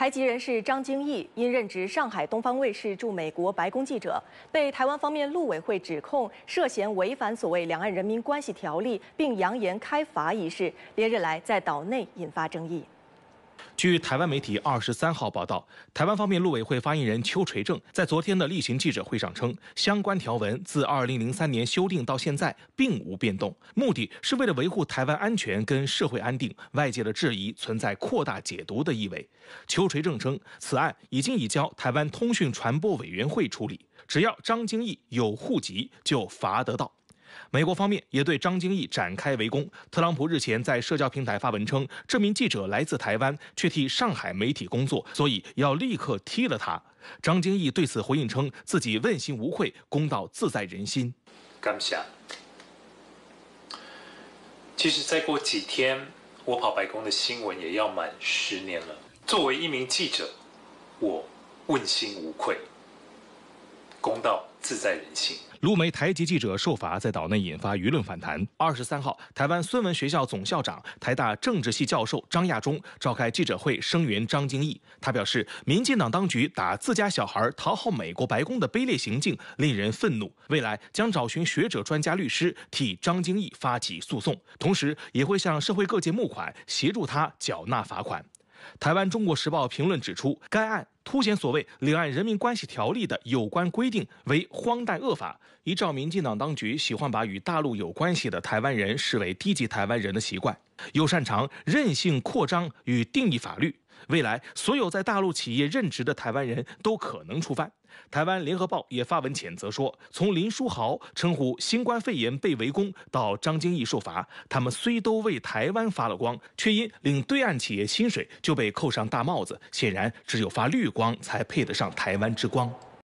台籍人士张京毅因任职上海东方卫视驻美国白宫记者，被台湾方面陆委会指控涉嫌违反所谓两岸人民关系条例，并扬言开罚一事，连日来在岛内引发争议。据台湾媒体二十三号报道，台湾方面陆委会发言人邱垂正，在昨天的例行记者会上称，相关条文自二零零三年修订到现在并无变动，目的是为了维护台湾安全跟社会安定。外界的质疑存在扩大解读的意味。邱垂正称，此案已经移交台湾通讯传播委员会处理，只要张经义有户籍就罚得到。美国方面也对张经义展开围攻。特朗普日前在社交平台发文称，这名记者来自台湾，却替上海媒体工作，所以要立刻踢了他。张经义对此回应称，自己问心无愧，公道自在人心。感谢。其实再过几天，我跑白宫的新闻也要满十年了。作为一名记者，我问心无愧。公道自在人心。卢梅台籍记者受罚，在岛内引发舆论反弹。二十三号，台湾孙文学校总校长、台大政治系教授张亚中召开记者会声援张经义。他表示，民进党当局打自家小孩讨好美国白宫的卑劣行径令人愤怒，未来将找寻学者、专家、律师替张经义发起诉讼，同时也会向社会各界募款协助他缴纳罚款。台湾《中国时报》评论指出，该案。凸显所谓《两岸人民关系条例》的有关规定为荒诞恶法，依照民进党当局喜欢把与大陆有关系的台湾人视为低级台湾人的习惯，又擅长任性扩张与定义法律。未来，所有在大陆企业任职的台湾人都可能触犯。台湾《联合报》也发文谴责说：“从林书豪称呼新冠肺炎被围攻，到张经义受罚，他们虽都为台湾发了光，却因领对岸企业薪水就被扣上大帽子。显然，只有发绿光才配得上台湾之光。”